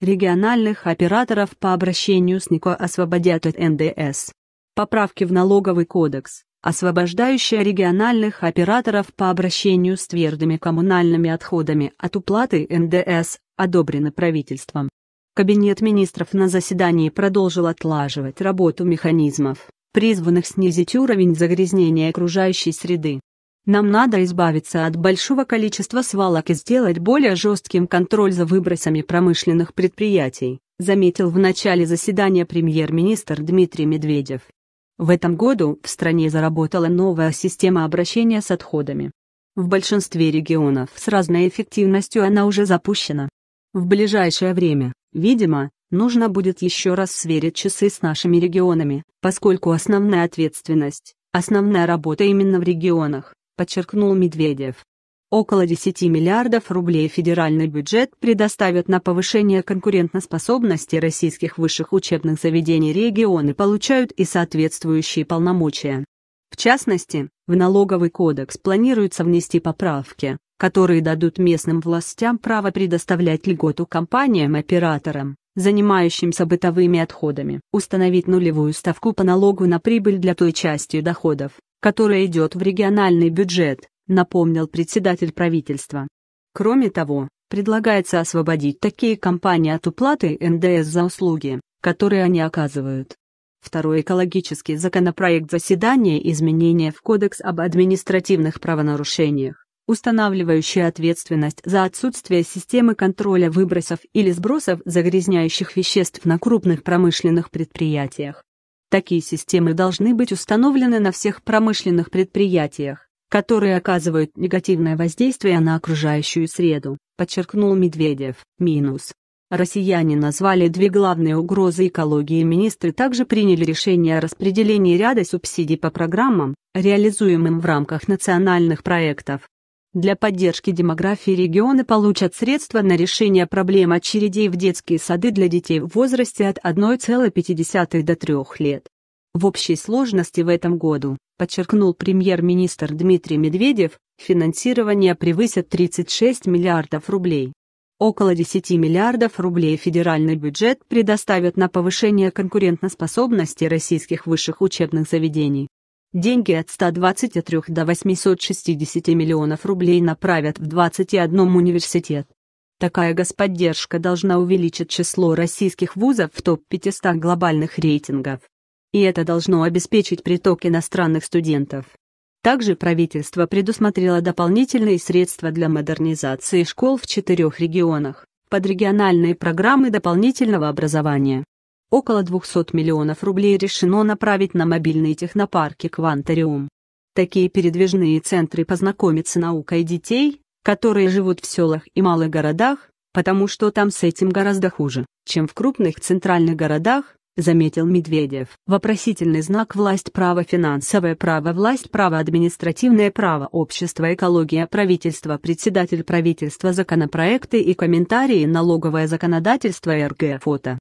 региональных операторов по обращению с НИКО освободят от НДС. Поправки в налоговый кодекс, освобождающие региональных операторов по обращению с твердыми коммунальными отходами от уплаты НДС, одобрены правительством. Кабинет министров на заседании продолжил отлаживать работу механизмов, призванных снизить уровень загрязнения окружающей среды. Нам надо избавиться от большого количества свалок и сделать более жестким контроль за выбросами промышленных предприятий, заметил в начале заседания премьер-министр Дмитрий Медведев. В этом году в стране заработала новая система обращения с отходами. В большинстве регионов с разной эффективностью она уже запущена. В ближайшее время, видимо, нужно будет еще раз сверить часы с нашими регионами, поскольку основная ответственность, основная работа именно в регионах подчеркнул Медведев. Около 10 миллиардов рублей федеральный бюджет предоставят на повышение конкурентоспособности российских высших учебных заведений регионы получают и соответствующие полномочия. В частности, в налоговый кодекс планируется внести поправки, которые дадут местным властям право предоставлять льготу компаниям-операторам, занимающимся бытовыми отходами, установить нулевую ставку по налогу на прибыль для той части доходов, которая идет в региональный бюджет, напомнил председатель правительства. Кроме того, предлагается освободить такие компании от уплаты НДС за услуги, которые они оказывают. Второй экологический законопроект заседания изменения в Кодекс об административных правонарушениях, устанавливающий ответственность за отсутствие системы контроля выбросов или сбросов загрязняющих веществ на крупных промышленных предприятиях, Такие системы должны быть установлены на всех промышленных предприятиях, которые оказывают негативное воздействие на окружающую среду, подчеркнул Медведев. Минус. Россияне назвали две главные угрозы экологии. Министры также приняли решение о распределении ряда субсидий по программам, реализуемым в рамках национальных проектов, для поддержки демографии регионы получат средства на решение проблем очередей в детские сады для детей в возрасте от 1,5 до 3 лет. В общей сложности в этом году, подчеркнул премьер-министр Дмитрий Медведев, финансирование превысит 36 миллиардов рублей. Около 10 миллиардов рублей федеральный бюджет предоставит на повышение конкурентоспособности российских высших учебных заведений. Деньги от 123 до 860 миллионов рублей направят в 21 университет. Такая господдержка должна увеличить число российских вузов в топ-500 глобальных рейтингов. И это должно обеспечить приток иностранных студентов. Также правительство предусмотрело дополнительные средства для модернизации школ в четырех регионах под региональные программы дополнительного образования. Около 200 миллионов рублей решено направить на мобильные технопарки «Квантариум». Такие передвижные центры познакомят с наукой детей, которые живут в селах и малых городах, потому что там с этим гораздо хуже, чем в крупных центральных городах, заметил Медведев. Вопросительный знак «Власть право финансовое право власть право административное право общество экология правительство председатель правительства законопроекты и комментарии налоговое законодательство РГ фото